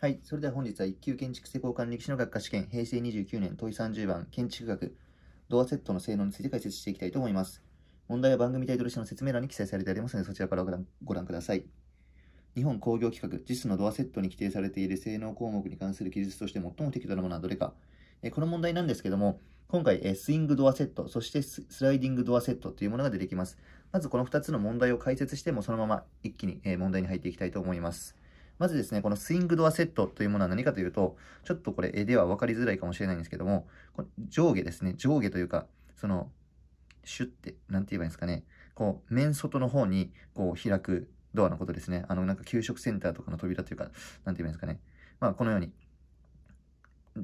はい。それでは本日は1級建築施工管理歴史の学科試験、平成29年問い30番、建築学、ドアセットの性能について解説していきたいと思います。問題は番組タイトル下の説明欄に記載されてありますので、そちらからご覧ください。日本工業規格、JIS のドアセットに規定されている性能項目に関する記述として最も適当なものはどれか。えこの問題なんですけども、今回、えスイングドアセット、そしてスライディングドアセットというものが出てきます。まずこの2つの問題を解説しても、そのまま一気に、え問題に入っていきたいと思います。まずですね、このスイングドアセットというものは何かというと、ちょっとこれ絵では分かりづらいかもしれないんですけども、この上下ですね、上下というか、その、シュッて、なんて言えばいいんですかね、こう、面外の方に、こう、開くドアのことですね。あの、なんか給食センターとかの扉というか、なんて言えばいいんですかね。まあ、このように、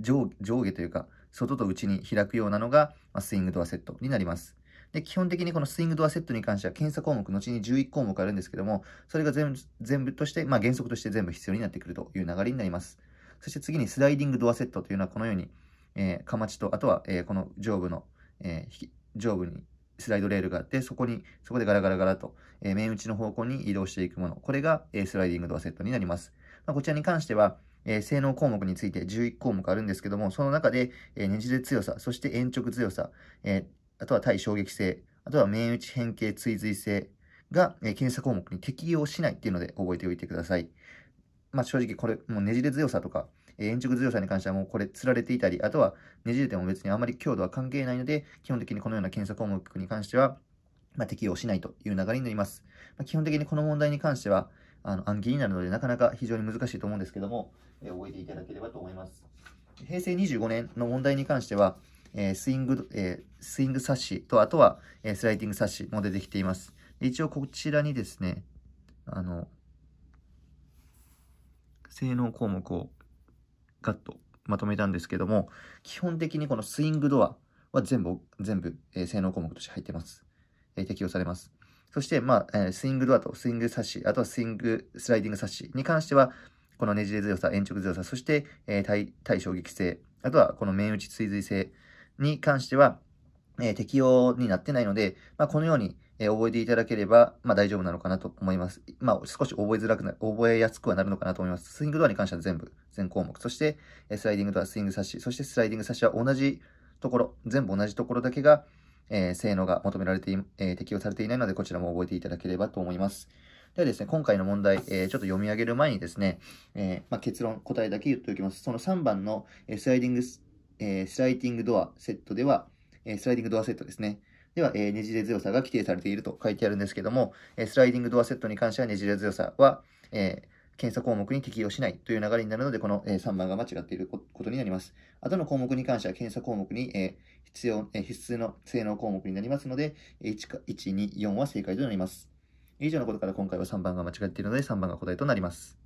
上下というか、外と内に開くようなのが、まあ、スイングドアセットになります。で、基本的にこのスイングドアセットに関しては検査項目、後に11項目あるんですけども、それが全部、全部として、まあ、原則として全部必要になってくるという流れになります。そして次にスライディングドアセットというのはこのように、えー、かまちと、あとは、えー、この上部の、えー、上部にスライドレールがあって、そこに、そこでガラガラガラと、えー、面打ちの方向に移動していくもの。これが、えー、スライディングドアセットになります。まあ、こちらに関しては、えー、性能項目について11項目あるんですけども、その中で、えー、ねじれ強さ、そして延直強さ、えーあとは対衝撃性、あとは打ち変形追随性が、え検査項目に適用しないっていうので覚えておいてください。まあ、正直これ、もうねじれ強さとか、え円直強さに関してはもうこれ釣られていたり、あとはねじれても別にあまり強度は関係ないので、基本的にこのような検査項目に関しては、まあ、適用しないという流れになります。まあ、基本的にこの問題に関しては、あの暗記になるので、なかなか非常に難しいと思うんですけども、え覚えていただければと思います。平成25年の問題に関しては、えスイング、えスイングサッシと、あとは、えスライディングサッシも出てきています。一応こちらにですね、あの、性能項目をガッとまとめたんですけども、基本的にこのスイングドアは全部、全部、え性能項目として入ってます。え適用されます。そして、まあ、えスイングドアとスイングサッシ、あとはスイング、スライディングサッシに関しては、このねじれ強さ、延直強さ、そして、え対、対衝撃性、あとはこの面打ち追随性に関しては、えー、適用になってないので、まあ、このように、えー、覚えていただければ、まあ、大丈夫なのかなと思います。まあ、少し覚えづらくな、覚えやすくはなるのかなと思います。スイングドアに関しては全部、全項目。そして、えー、スライディングドア、スイングサッシ、そしてスライディングサッシは同じところ、全部同じところだけが、えー、性能が求められてえー、適用されていないので、こちらも覚えていただければと思います。ではですね、今回の問題、えー、ちょっと読み上げる前にですね、えーまあ、結論、答えだけ言っておきます。その3番の、えー、スライディングえー、スライディングドアセットでは、えー、スライディングドアセットですね。では、えー、ねじれ強さが規定されていると書いてあるんですけども、えスライディングドアセットに関してはねじれ強さは、え検査項目に適用しないという流れになるので、この、え3番が間違っていることになります。あとの項目に関しては検査項目に、え必要、え必須の性能項目になりますので、1, 1、2、4は正解となります。以上のことから今回は3番が間違っているので、3番が答えとなります。